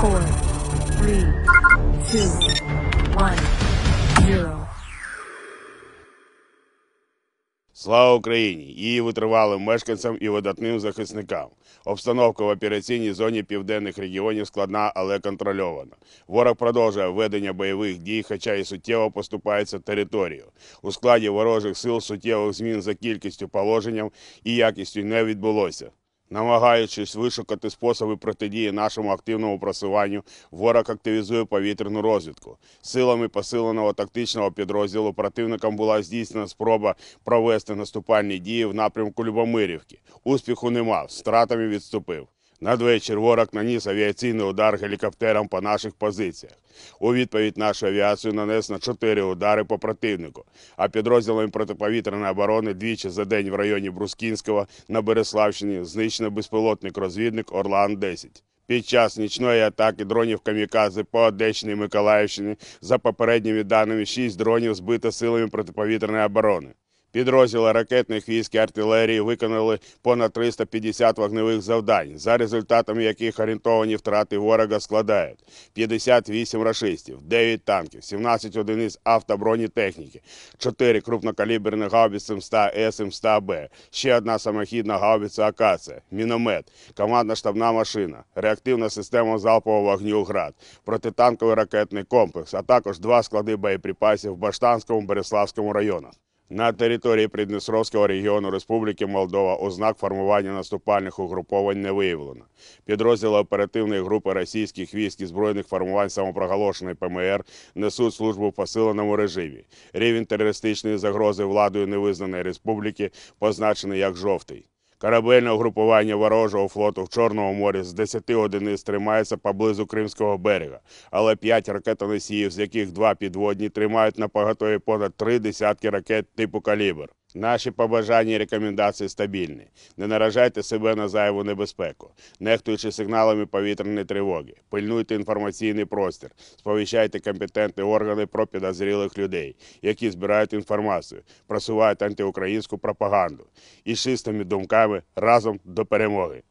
four, three, two, one, zero. Слава Україні! Її витривалим мешканцям і видатним захисникам. Обстановка в операційній зоні південних регіонів складна, але контрольована. Ворог продовжує ведення бойових дій, хоча і суттєво поступається територію. У складі ворожих сил суттєвих змін за кількістю положенням і якістю не відбулося. Намагаючись вишукати способи протидії нашому активному просуванню, ворог активізує повітряну розвідку. Силами посиленого тактичного підрозділу противникам була здійснена спроба провести наступальні дії в напрямку Любомирівки. Успіху не мав, з втратами відступив. Надвечір ворог наніс авіаційний удар гелікоптерам по наших позиціях. У відповідь нашу авіацію нанесло чотири удари по противнику, а підрозділами протиповітряної оборони двічі за день в районі Брускінського на Береславщині знищено безпілотник розвідник Орлан 10 під час нічної атаки дронів Камікази по Одещині і Миколаївщині за попередніми даними шість дронів збито силами протиповітряної оборони. Підрозділи ракетних військ і артилерії виконали понад 350 вогневих завдань, за результатами яких орієнтовані втрати ворога складають 58 рашистів, 9 танків, 17 одиниць автобронетехніки, 4 крупнокаліберні гаубиці М100 С, М100Б, ще одна самохідна гаубиця Акація, міномет, командна штабна машина, реактивна система залпового вогню град, протитанковий ракетний комплекс, а також два склади боєприпасів в Баштанському Береславському районах на території Придністровського регіону Республіки Молдова ознак формування наступальних угруповань не виявлено. Підрозділи оперативної групи російських військ і збройних формувань самопроголошеної ПМР несуть службу в посиленому режимі. Рівень терористичної загрози владою невизнаної республіки позначений як жовтий. Корабельне угрупування ворожого флоту в Чорному морі з 10 одиниць тримається поблизу Кримського берега, але 5 ракетоносіїв, з яких 2 підводні, тримають на поготові понад 3 десятки ракет типу калібр. Наші побажання і рекомендації стабільні. Не наражайте себе на зайву небезпеку, нехтуючи сигналами повітряної тривоги, пильнуйте інформаційний простір, сповіщайте компетентні органи про підозрілих людей, які збирають інформацію, просувають антиукраїнську пропаганду і чистими думками разом до перемоги.